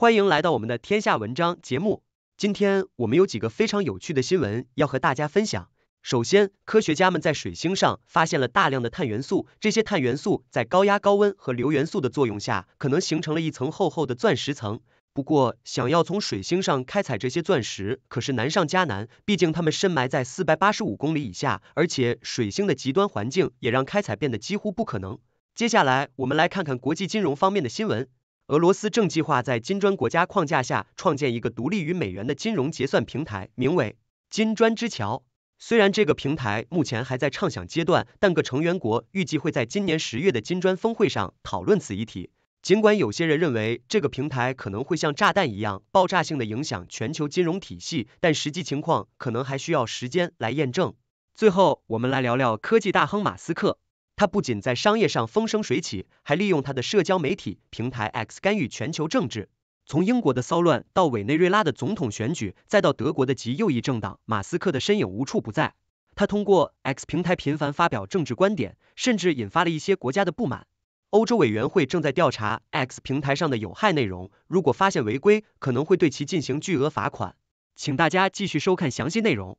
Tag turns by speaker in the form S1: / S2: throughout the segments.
S1: 欢迎来到我们的天下文章节目。今天我们有几个非常有趣的新闻要和大家分享。首先，科学家们在水星上发现了大量的碳元素，这些碳元素在高压、高温和硫元素的作用下，可能形成了一层厚厚的钻石层。不过，想要从水星上开采这些钻石可是难上加难，毕竟它们深埋在四百八十五公里以下，而且水星的极端环境也让开采变得几乎不可能。接下来，我们来看看国际金融方面的新闻。俄罗斯正计划在金砖国家框架下创建一个独立于美元的金融结算平台，名为“金砖之桥”。虽然这个平台目前还在畅想阶段，但各成员国预计会在今年十月的金砖峰会上讨论此议题。尽管有些人认为这个平台可能会像炸弹一样爆炸性的影响全球金融体系，但实际情况可能还需要时间来验证。最后，我们来聊聊科技大亨马斯克。他不仅在商业上风生水起，还利用他的社交媒体平台 X 干预全球政治。从英国的骚乱到委内瑞拉的总统选举，再到德国的极右翼政党，马斯克的身影无处不在。他通过 X 平台频繁发表政治观点，甚至引发了一些国家的不满。欧洲委员会正在调查 X 平台上的有害内容，如果发现违规，可能会对其进行巨额罚款。请大家继续收看详细内容。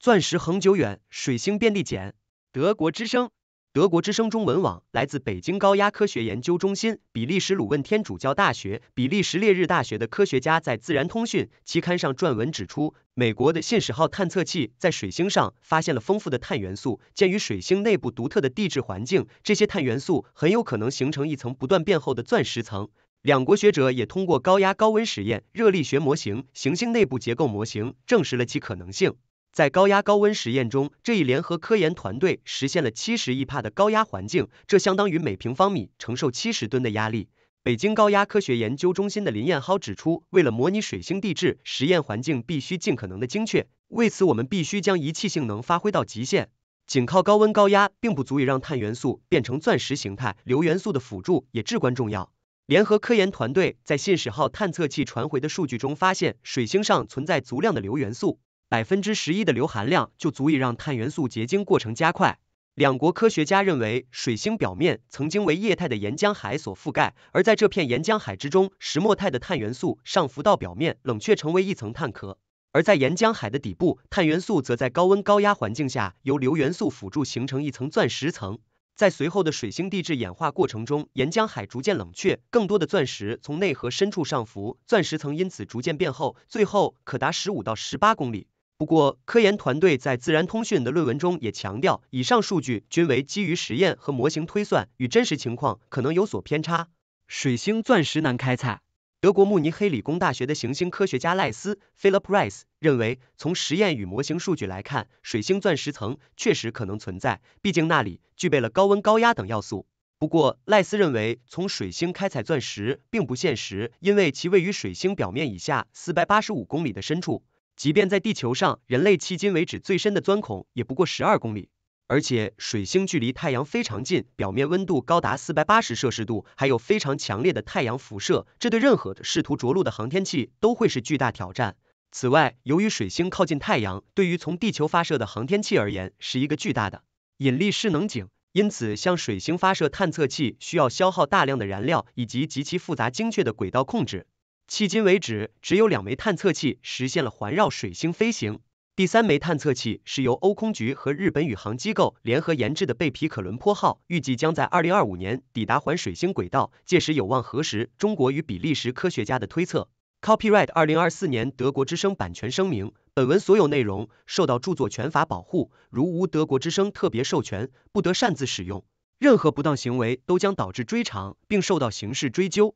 S1: 钻石恒久远，水星遍地捡。德国之声。德国之声中文网来自北京高压科学研究中心、比利时鲁汶天主教大学、比利时列日大学的科学家在《自然通讯》期刊上撰文指出，美国的信使号探测器在水星上发现了丰富的碳元素。鉴于水星内部独特的地质环境，这些碳元素很有可能形成一层不断变厚的钻石层。两国学者也通过高压高温实验、热力学模型、行星内部结构模型证实了其可能性。在高压高温实验中，这一联合科研团队实现了七十亿帕的高压环境，这相当于每平方米承受七十吨的压力。北京高压科学研究中心的林彦蒿指出，为了模拟水星地质实验环境，必须尽可能的精确，为此我们必须将仪器性能发挥到极限。仅靠高温高压并不足以让碳元素变成钻石形态，硫元素的辅助也至关重要。联合科研团队在“信使号”探测器传回的数据中发现，水星上存在足量的硫元素。百分之十一的硫含量就足以让碳元素结晶过程加快。两国科学家认为，水星表面曾经为液态的岩浆海所覆盖，而在这片岩浆海之中，石墨态的碳元素上浮到表面，冷却成为一层碳壳；而在岩浆海的底部，碳元素则在高温高压环境下，由硫元素辅助形成一层钻石层。在随后的水星地质演化过程中，岩浆海逐渐冷却，更多的钻石从内核深处上浮，钻石层因此逐渐变厚，最后可达十五到十八公里。不过，科研团队在《自然通讯》的论文中也强调，以上数据均为基于实验和模型推算，与真实情况可能有所偏差。水星钻石难开采。德国慕尼黑理工大学的行星科学家赖斯 （Philip Rice） 认为，从实验与模型数据来看，水星钻石层确实可能存在，毕竟那里具备了高温、高压等要素。不过，赖斯认为，从水星开采钻石并不现实，因为其位于水星表面以下四百八十五公里的深处。即便在地球上，人类迄今为止最深的钻孔也不过十二公里。而且，水星距离太阳非常近，表面温度高达四百八十摄氏度，还有非常强烈的太阳辐射，这对任何的试图着陆的航天器都会是巨大挑战。此外，由于水星靠近太阳，对于从地球发射的航天器而言是一个巨大的引力势能井，因此向水星发射探测器需要消耗大量的燃料以及极其复杂精确的轨道控制。迄今为止，只有两枚探测器实现了环绕水星飞行。第三枚探测器是由欧空局和日本宇航机构联合研制的贝皮可伦坡号，预计将在二零二五年抵达环水星轨道，届时有望核实中国与比利时科学家的推测。Copyright 二零二四年德国之声版权声明：本文所有内容受到著作权法保护，如无德国之声特别授权，不得擅自使用。任何不当行为都将导致追偿，并受到刑事追究。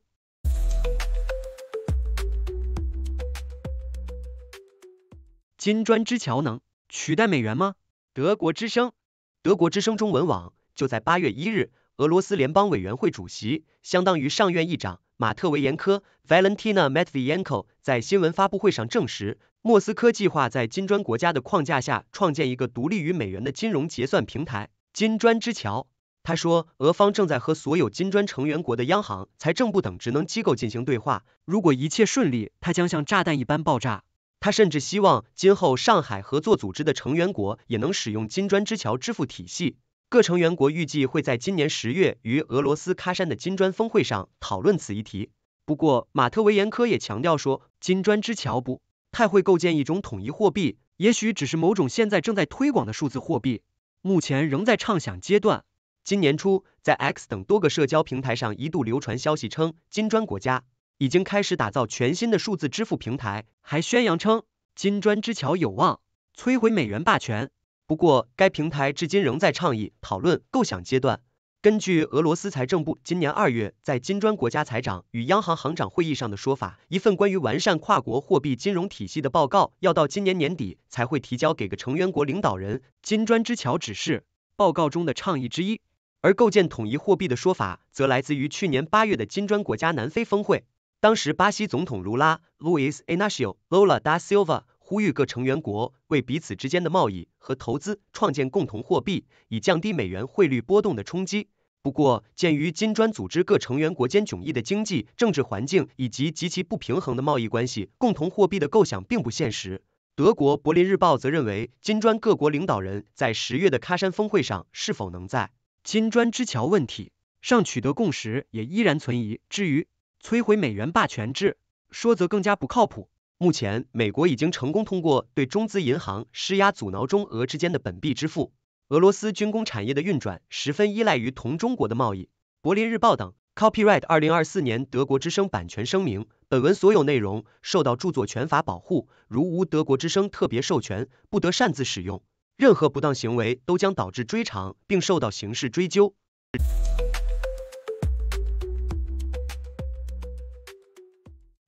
S1: 金砖之桥能取代美元吗？德国之声，德国之声中文网就在八月一日，俄罗斯联邦委员会主席，相当于上院议长马特维延科 （Valentina m a t v i e n k o 在新闻发布会上证实，莫斯科计划在金砖国家的框架下创建一个独立于美元的金融结算平台“金砖之桥”。他说，俄方正在和所有金砖成员国的央行、财政部等职能机构进行对话。如果一切顺利，它将像炸弹一般爆炸。他甚至希望今后上海合作组织的成员国也能使用金砖之桥支付体系。各成员国预计会在今年十月于俄罗斯喀山的金砖峰会上讨论此议题。不过，马特维延科也强调说，金砖之桥不太会构建一种统一货币，也许只是某种现在正在推广的数字货币，目前仍在畅想阶段。今年初，在 X 等多个社交平台上一度流传消息称，金砖国家。已经开始打造全新的数字支付平台，还宣扬称“金砖之桥”有望摧毁美元霸权。不过，该平台至今仍在倡议、讨论、构想阶段。根据俄罗斯财政部今年二月在金砖国家财长与央行行长会议上的说法，一份关于完善跨国货币金融体系的报告要到今年年底才会提交给个成员国领导人。金砖之桥只是报告中的倡议之一，而构建统一货币的说法则来自于去年八月的金砖国家南非峰会。当时，巴西总统卢拉 l u i s Inácio Lula da Silva） 呼吁各成员国为彼此之间的贸易和投资创建共同货币，以降低美元汇率波动的冲击。不过，鉴于金砖组织各成员国间迥异的经济、政治环境以及极其不平衡的贸易关系，共同货币的构想并不现实。德国《柏林日报》则认为，金砖各国领导人在十月的喀山峰会上是否能在金砖之桥问题上取得共识，也依然存疑。至于，摧毁美元霸权制，说则更加不靠谱。目前，美国已经成功通过对中资银行施压，阻挠中俄之间的本币支付。俄罗斯军工产业的运转十分依赖于同中国的贸易。柏林日报等。Copyright 二零二四年德国之声版权声明：本文所有内容受到著作权法保护，如无德国之声特别授权，不得擅自使用。任何不当行为都将导致追偿，并受到刑事追究。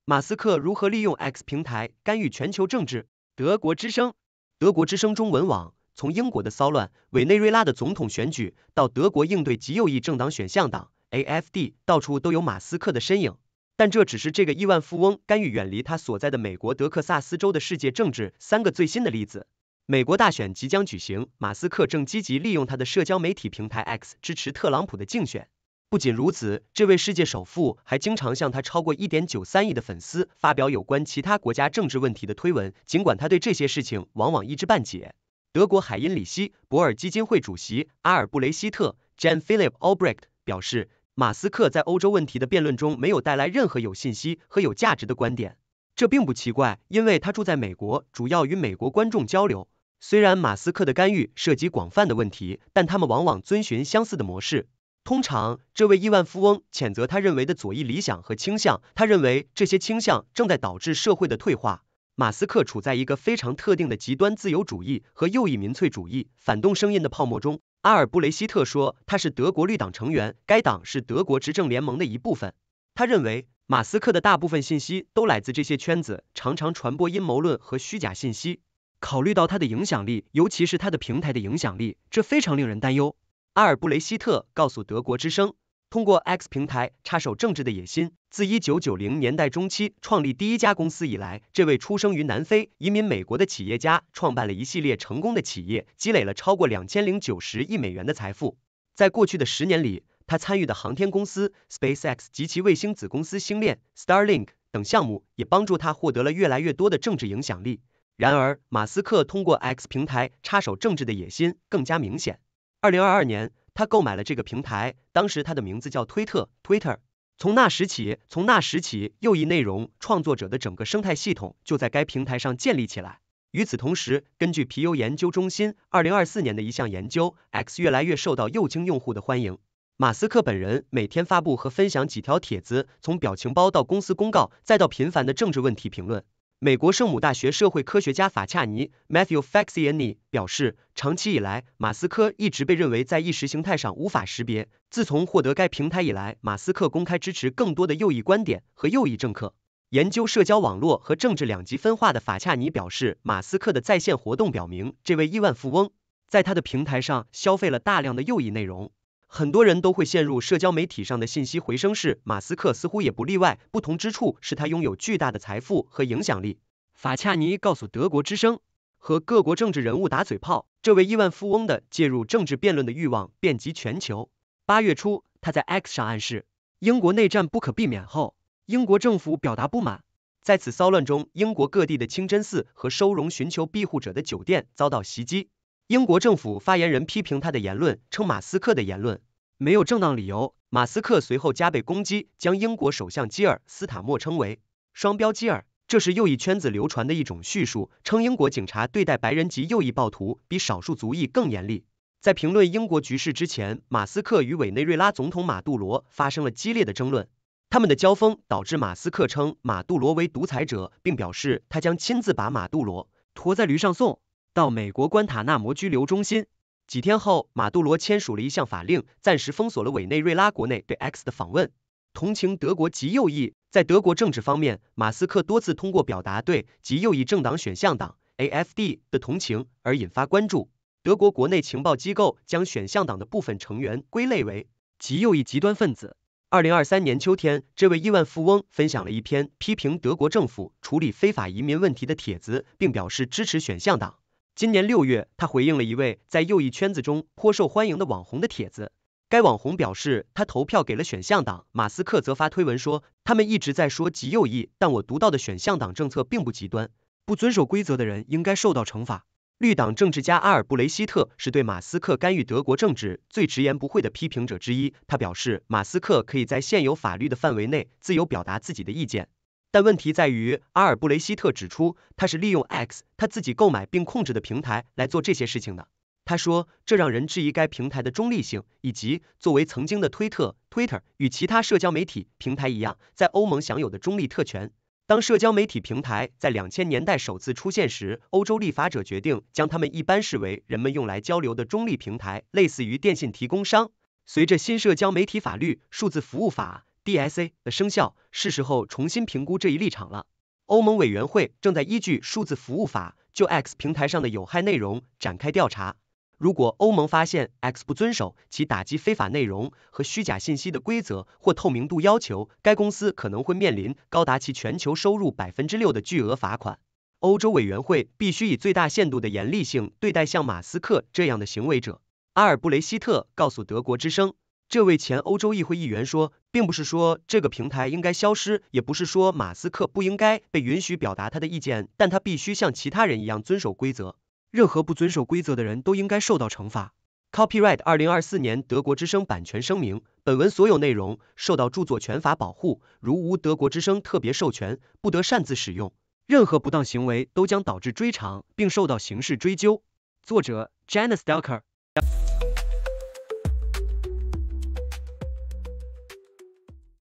S1: 马斯克如何利用 X 平台干预全球政治？德国之声、德国之声中文网从英国的骚乱、委内瑞拉的总统选举到德国应对极右翼政党选项党 （AfD），到处都有马斯克的身影。但这只是这个亿万富翁干预远离他所在的美国德克萨斯州的世界政治三个最新的例子。美国大选即将举行，马斯克正积极利用他的社交媒体平台 X 支持特朗普的竞选。不仅如此，这位世界首富还经常向他超过一点九三亿的粉丝发表有关其他国家政治问题的推文，尽管他对这些事情往往一知半解。德国海因里希·博尔基金会主席阿尔布雷希特 ·Jan Philip Albrecht 表示，马斯克在欧洲问题的辩论中没有带来任何有信息和有价值的观点。这并不奇怪，因为他住在美国，主要与美国观众交流。虽然马斯克的干预涉及广泛的问题，但他们往往遵循相似的模式。通常，这位亿万富翁谴责他认为的左翼理想和倾向，他认为这些倾向正在导致社会的退化。马斯克处在一个非常特定的极端自由主义和右翼民粹主义反动声音的泡沫中。阿尔布雷希特说，他是德国绿党成员，该党是德国执政联盟的一部分。他认为马斯克的大部分信息都来自这些圈子，常常传播阴谋论和虚假信息。考虑到他的影响力，尤其是他的平台的影响力，这非常令人担忧。阿尔布雷希特告诉德国之声，通过 X 平台插手政治的野心，自一九九零年代中期创立第一家公司以来，这位出生于南非、移民美国的企业家创办了一系列成功的企业，积累了超过两千零九十亿美元的财富。在过去的十年里，他参与的航天公司 SpaceX 及其卫星子公司星链 （Starlink） 等项目，也帮助他获得了越来越多的政治影响力。然而，马斯克通过 X 平台插手政治的野心更加明显。二零二二年，他购买了这个平台，当时他的名字叫推特 （Twitter）。从那时起，从那时起，右翼内容创作者的整个生态系统就在该平台上建立起来。与此同时，根据皮尤研究中心二零二四年的一项研究，X 越来越受到右倾用户的欢迎。马斯克本人每天发布和分享几条帖子，从表情包到公司公告，再到频繁的政治问题评论。美国圣母大学社会科学家法恰尼 （Matthew Facchini） 表示，长期以来，马斯克一直被认为在意识形态上无法识别。自从获得该平台以来，马斯克公开支持更多的右翼观点和右翼政客。研究社交网络和政治两极分化的法恰尼表示，马斯克的在线活动表明，这位亿万富翁在他的平台上消费了大量的右翼内容。很多人都会陷入社交媒体上的信息回声式，马斯克似乎也不例外。不同之处是他拥有巨大的财富和影响力。法恰尼告诉德国之声，和各国政治人物打嘴炮，这位亿万富翁的介入政治辩论的欲望遍及全球。八月初，他在 X 上暗示英国内战不可避免后，英国政府表达不满。在此骚乱中，英国各地的清真寺和收容寻求庇护者的酒店遭到袭击。英国政府发言人批评他的言论，称马斯克的言论没有正当理由。马斯克随后加倍攻击，将英国首相基尔·斯塔默称为“双标基尔”。这是右翼圈子流传的一种叙述，称英国警察对待白人及右翼暴徒比少数族裔更严厉。在评论英国局势之前，马斯克与委内瑞拉总统马杜罗发生了激烈的争论。他们的交锋导致马斯克称马杜罗为独裁者，并表示他将亲自把马杜罗驮在驴上送。到美国关塔那摩拘留中心。几天后，马杜罗签署了一项法令，暂时封锁了委内瑞拉国内对 X 的访问。同情德国极右翼在德国政治方面，马斯克多次通过表达对极右翼政党选项党 （A F D） 的同情而引发关注。德国国内情报机构将选项党的部分成员归类为极右翼极端分子。二零二三年秋天，这位亿万富翁分享了一篇批评德国政府处理非法移民问题的帖子，并表示支持选项党。今年六月，他回应了一位在右翼圈子中颇受欢迎的网红的帖子。该网红表示，他投票给了选项党。马斯克则发推文说，他们一直在说极右翼，但我读到的选项党政策并不极端。不遵守规则的人应该受到惩罚。绿党政治家阿尔布雷希特是对马斯克干预德国政治最直言不讳的批评者之一。他表示，马斯克可以在现有法律的范围内自由表达自己的意见。但问题在于，阿尔布雷希特指出，他是利用 X 他自己购买并控制的平台来做这些事情的。他说，这让人质疑该平台的中立性，以及作为曾经的推特 （Twitter） 与其他社交媒体平台一样，在欧盟享有的中立特权。当社交媒体平台在两千年代首次出现时，欧洲立法者决定将它们一般视为人们用来交流的中立平台，类似于电信提供商。随着新社交媒体法律《数字服务法》。DSA 的生效，是时候重新评估这一立场了。欧盟委员会正在依据《数字服务法》就 X 平台上的有害内容展开调查。如果欧盟发现 X 不遵守其打击非法内容和虚假信息的规则或透明度要求，该公司可能会面临高达其全球收入百分之六的巨额罚款。欧洲委员会必须以最大限度的严厉性对待像马斯克这样的行为者。阿尔布雷希特告诉德国之声。这位前欧洲议会议员说，并不是说这个平台应该消失，也不是说马斯克不应该被允许表达他的意见，但他必须像其他人一样遵守规则。任何不遵守规则的人都应该受到惩罚。Copyright 二零二四年德国之声版权声明：本文所有内容受到著作权法保护，如无德国之声特别授权，不得擅自使用。任何不当行为都将导致追偿，并受到刑事追究。作者 j a n i c e d e l k e r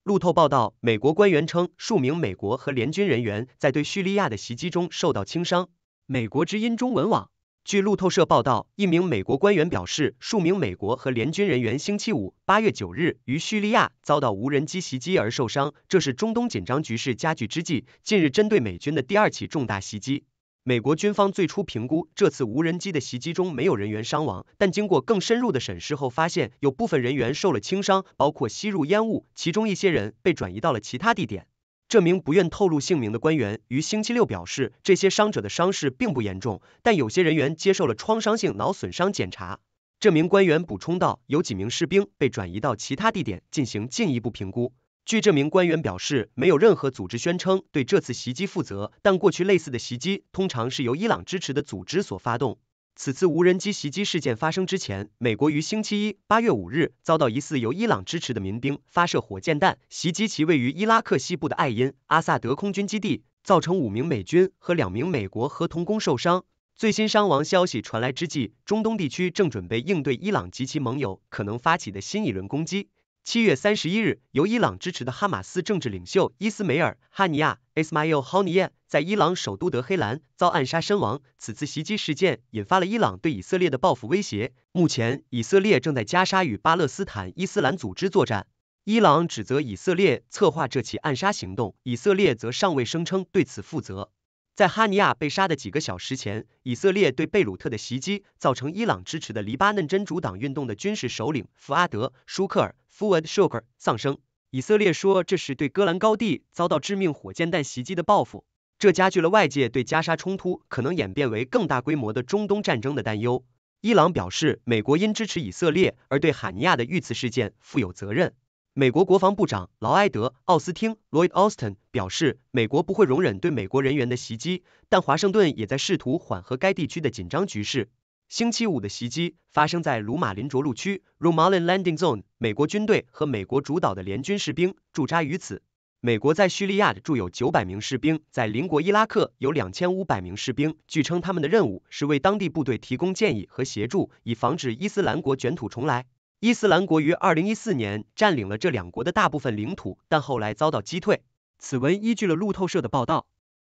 S1: 路透报道，美国官员称，数名美国和联军人员在对叙利亚的袭击中受到轻伤。美国之音中文网，据路透社报道，一名美国官员表示，数名美国和联军人员星期五八月九日于叙利亚遭到无人机袭击而受伤，这是中东紧张局势加剧之际，近日针对美军的第二起重大袭击。美国军方最初评估这次无人机的袭击中没有人员伤亡，但经过更深入的审视后发现，有部分人员受了轻伤，包括吸入烟雾，其中一些人被转移到了其他地点。这名不愿透露姓名的官员于星期六表示，这些伤者的伤势并不严重，但有些人员接受了创伤性脑损伤检查。这名官员补充道，有几名士兵被转移到其他地点进行进一步评估。据这名官员表示，没有任何组织宣称对这次袭击负责，但过去类似的袭击通常是由伊朗支持的组织所发动。此次无人机袭击事件发生之前，美国于星期一（八月五日）遭到疑似由伊朗支持的民兵发射火箭弹袭击其位于伊拉克西部的艾因阿萨德空军基地，造成五名美军和两名美国合同工受伤。最新伤亡消息传来之际，中东地区正准备应对伊朗及其盟友可能发起的新一轮攻击。七月三十一日，由伊朗支持的哈马斯政治领袖伊斯梅尔·哈尼亚 i s m a i l h a n i y e 在伊朗首都德黑兰遭暗杀身亡。此次袭击事件引发了伊朗对以色列的报复威胁。目前，以色列正在加沙与巴勒斯坦伊斯兰组织作战。伊朗指责以色列策划这起暗杀行动，以色列则尚未声称对此负责。在哈尼亚被杀的几个小时前，以色列对贝鲁特的袭击造成伊朗支持的黎巴嫩真主党运动的军事首领福阿德·舒克尔 （Fuad s h u k r 丧生。以色列说这是对戈兰高地遭到致命火箭弹袭击的报复，这加剧了外界对加沙冲突可能演变为更大规模的中东战争的担忧。伊朗表示，美国因支持以色列而对哈尼亚的遇刺事件负有责任。美国国防部长劳埃德·奥斯汀 （Lloyd Austin） 表示，美国不会容忍对美国人员的袭击，但华盛顿也在试图缓和该地区的紧张局势。星期五的袭击发生在鲁马林着陆区 （Rumalin Landing Zone），美国军队和美国主导的联军士兵驻扎于此。美国在叙利亚驻有九百名士兵，在邻国伊拉克有两千五百名士兵。据称，他们的任务是为当地部队提供建议和协助，以防止伊斯兰国卷土重来。伊斯兰国于二零一四年占领了这两国的大部分领土，但后来遭到击退。此文依据了路透社的报道。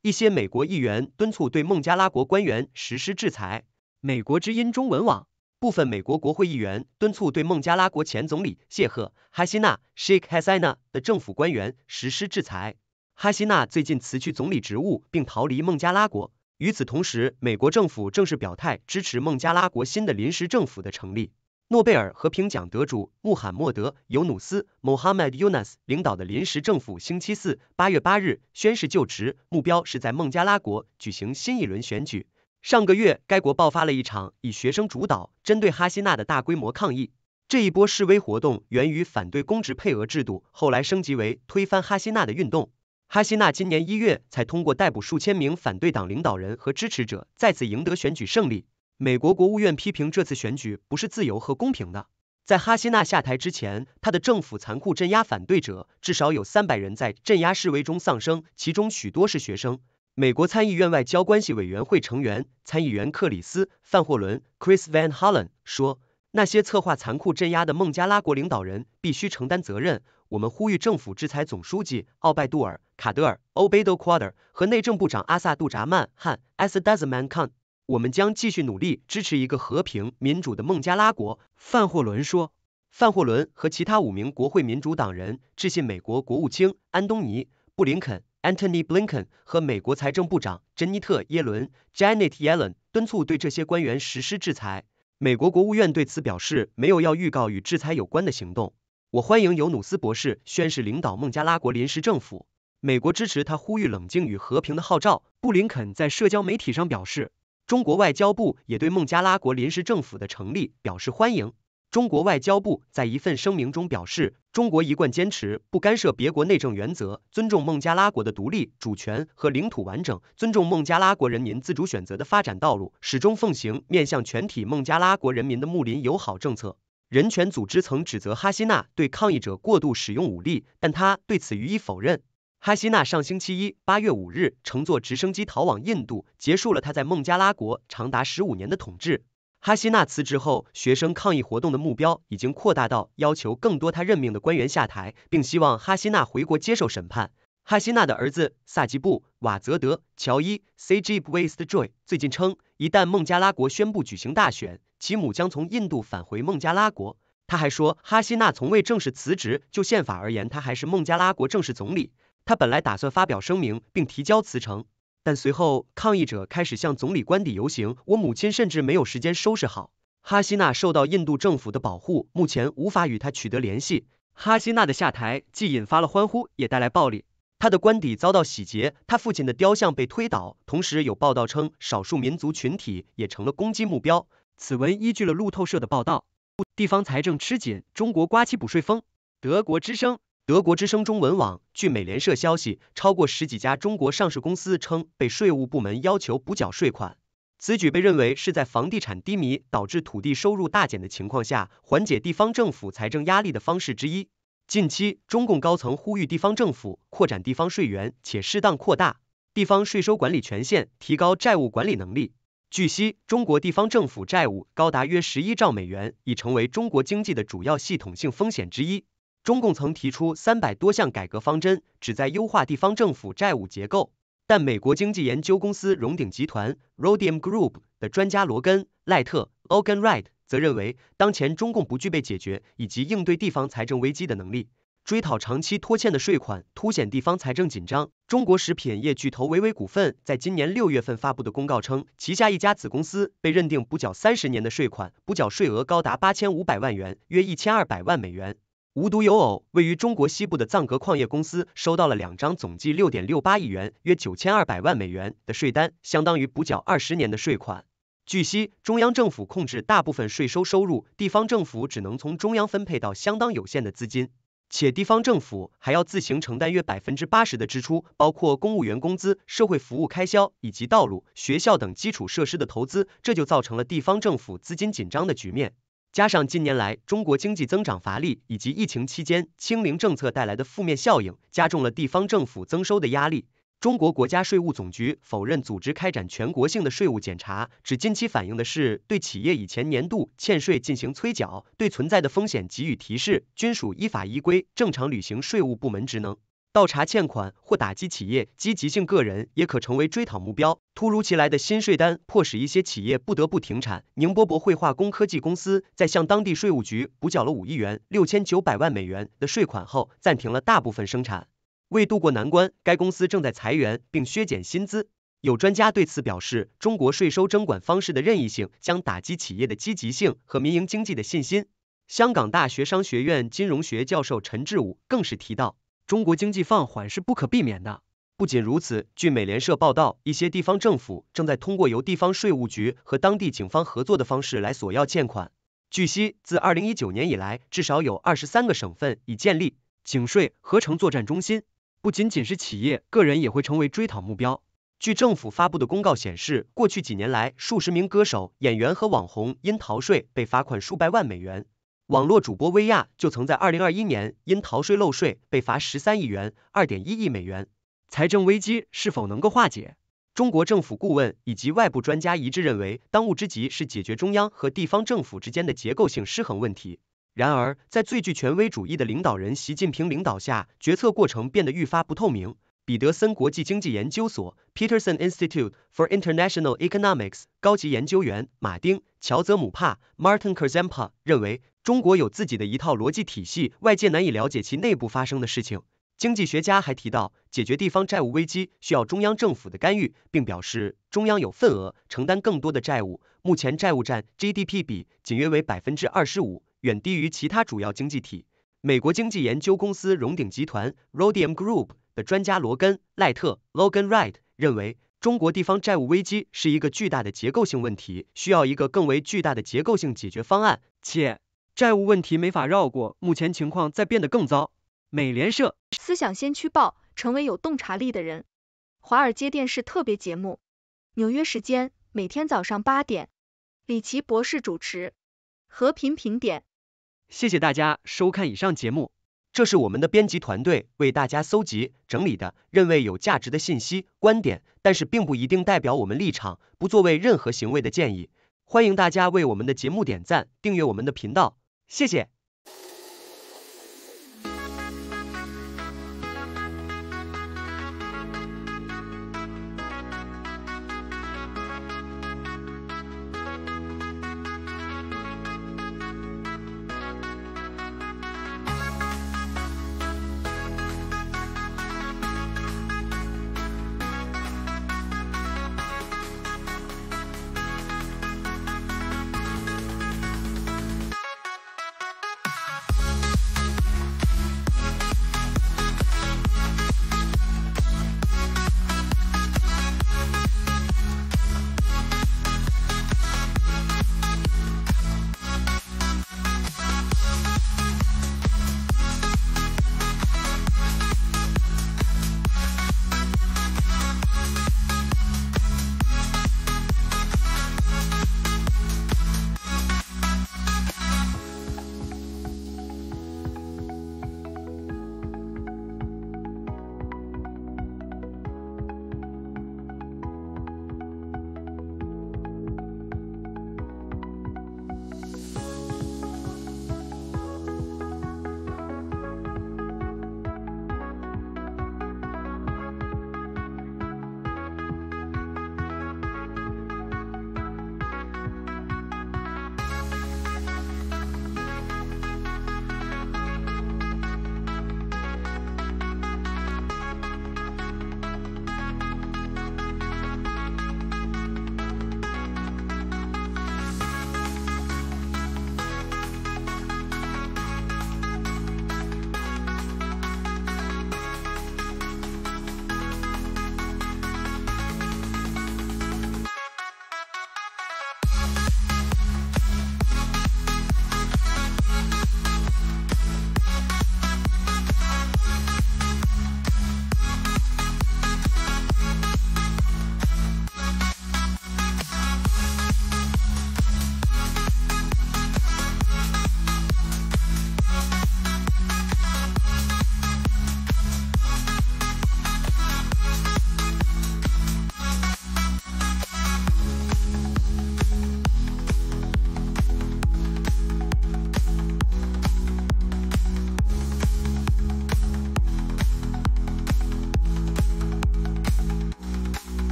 S1: 一些美国议员敦促对孟加拉国官员实施制裁。美国之音中文网：部分美国国会议员敦促对孟加拉国前总理谢赫·哈西娜 （Sheikh Hasina） 的政府官员实施制裁。哈西娜最近辞去总理职务并逃离孟加拉国。与此同时，美国政府正式表态支持孟加拉国新的临时政府的成立。诺贝尔和平奖得主穆罕默德·尤努斯 （Mohammad Yunus） 领导的临时政府星期四（八月八日）宣誓就职，目标是在孟加拉国举行新一轮选举。上个月，该国爆发了一场以学生主导、针对哈希娜的大规模抗议。这一波示威活动源于反对公职配额制度，后来升级为推翻哈希娜的运动。哈希娜今年一月才通过逮捕数千名反对党领导人和支持者，再次赢得选举胜利。美国国务院批评这次选举不是自由和公平的。在哈希娜下台之前，他的政府残酷镇压反对者，至少有三百人在镇压示威中丧生，其中许多是学生。美国参议院外交关系委员会成员参议员克里斯范霍伦 （Chris Van Hollen） 说：“那些策划残酷镇压的孟加拉国领导人必须承担责任。我们呼吁政府制裁总书记奥拜杜尔·卡德尔 o b a i d o Quader） 和内政部长阿萨杜扎曼· h a s a d u z z a m a n Khan）。”我们将继续努力支持一个和平民主的孟加拉国，范霍伦说。范霍伦和其他五名国会民主党人致信美国国务卿安东尼布林肯 （Anthony Blinken） 和美国财政部长珍妮特耶伦 （Janet Yellen），敦促对这些官员实施制裁。美国国务院对此表示没有要预告与制裁有关的行动。我欢迎尤努斯博士宣誓领导孟加拉国临时政府，美国支持他呼吁冷静与和平的号召。布林肯在社交媒体上表示。中国外交部也对孟加拉国临时政府的成立表示欢迎。中国外交部在一份声明中表示，中国一贯坚持不干涉别国内政原则，尊重孟加拉国的独立、主权和领土完整，尊重孟加拉国人民自主选择的发展道路，始终奉行面向全体孟加拉国人民的睦邻友好政策。人权组织曾指责哈希娜对抗议者过度使用武力，但他对此予以否认。哈希娜上星期一（八月五日）乘坐直升机逃往印度，结束了他在孟加拉国长达十五年的统治。哈希娜辞职后，学生抗议活动的目标已经扩大到要求更多他任命的官员下台，并希望哈希娜回国接受审判。哈希娜的儿子萨吉布·瓦泽德·乔伊 c a j b w a t e d Joy） 最近称，一旦孟加拉国宣布举行大选，其母将从印度返回孟加拉国。他还说，哈希娜从未正式辞职，就宪法而言，他还是孟加拉国正式总理。他本来打算发表声明并提交辞呈，但随后抗议者开始向总理官邸游行。我母亲甚至没有时间收拾好。哈希娜受到印度政府的保护，目前无法与他取得联系。哈希娜的下台既引发了欢呼，也带来暴力。他的官邸遭到洗劫，他父亲的雕像被推倒。同时有报道称，少数民族群体也成了攻击目标。此文依据了路透社的报道。地方财政吃紧，中国刮起补税风。德国之声。德国之声中文网，据美联社消息，超过十几家中国上市公司称被税务部门要求补缴税款。此举被认为是在房地产低迷导致土地收入大减的情况下，缓解地方政府财政压力的方式之一。近期，中共高层呼吁地方政府扩展地方税源，且适当扩大地方税收管理权限，提高债务管理能力。据悉，中国地方政府债务高达约十一兆美元，已成为中国经济的主要系统性风险之一。中共曾提出三百多项改革方针，旨在优化地方政府债务结构。但美国经济研究公司荣鼎集团 （Rodium Group） 的专家罗根·赖特 （Logan Wright） 则认为，当前中共不具备解决以及应对地方财政危机的能力。追讨长期拖欠的税款，凸显地方财政紧张。中国食品业巨头维维股份在今年六月份发布的公告称，旗下一家子公司被认定补缴三十年的税款，补缴税额高达八千五百万元，约一千二百万美元。无独有偶，位于中国西部的藏格矿业公司收到了两张总计六点六八亿元，约九千二百万美元的税单，相当于补缴二十年的税款。据悉，中央政府控制大部分税收收入，地方政府只能从中央分配到相当有限的资金，且地方政府还要自行承担约百分之八十的支出，包括公务员工资、社会服务开销以及道路、学校等基础设施的投资，这就造成了地方政府资金紧张的局面。加上近年来中国经济增长乏力，以及疫情期间清零政策带来的负面效应，加重了地方政府增收的压力。中国国家税务总局否认组织开展全国性的税务检查，只近期反映的是对企业以前年度欠税进行催缴，对存在的风险给予提示，均属依法依规正常履行税务部门职能。倒查欠款或打击企业积极性，个人也可成为追讨目标。突如其来的新税单迫使一些企业不得不停产。宁波博汇化工科技公司在向当地税务局补缴了五亿元六千九百万美元的税款后，暂停了大部分生产。为渡过难关，该公司正在裁员并削减薪资。有专家对此表示，中国税收征管方式的任意性将打击企业的积极性和民营经济的信心。香港大学商学院金融学教授陈志武更是提到。中国经济放缓是不可避免的。不仅如此，据美联社报道，一些地方政府正在通过由地方税务局和当地警方合作的方式来索要欠款。据悉，自二零一九年以来，至少有二十三个省份已建立警税合成作战中心。不仅仅是企业，个人也会成为追讨目标。据政府发布的公告显示，过去几年来，数十名歌手、演员和网红因逃税被罚款数百万美元。网络主播薇娅就曾在二零二一年因逃税漏税被罚十三亿元二点一亿美元。财政危机是否能够化解？中国政府顾问以及外部专家一致认为，当务之急是解决中央和地方政府之间的结构性失衡问题。然而，在最具权威主义的领导人习近平领导下，决策过程变得愈发不透明。彼得森国际经济研究所 （Peterson Institute for International Economics） 高级研究员马丁·乔泽姆帕 （Martin k a z e m p a 认为。中国有自己的一套逻辑体系，外界难以了解其内部发生的事情。经济学家还提到，解决地方债务危机需要中央政府的干预，并表示中央有份额承担更多的债务。目前债务占 GDP 比仅约为百分之二十五，远低于其他主要经济体。美国经济研究公司荣鼎集团 （Rodium Group） 的专家罗根·赖特 （Logan Wright） 认为，中国地方债务危机是一个巨大的结构性问题，需要一个更为巨大的结构性解决方案，且。债务问题没法绕过，目前情况在变得更糟。美联社、思想先驱报，成为有洞察力的人。华尔街电视特别节目，纽约时间每天早上八点，李奇博士主持。和平评点。谢谢大家收看以上节目，这是我们的编辑团队为大家搜集整理的，认为有价值的信息观点，但是并不一定代表我们立场，不作为任何行为的建议。欢迎大家为我们的节目点赞、订阅我们的频道。谢谢。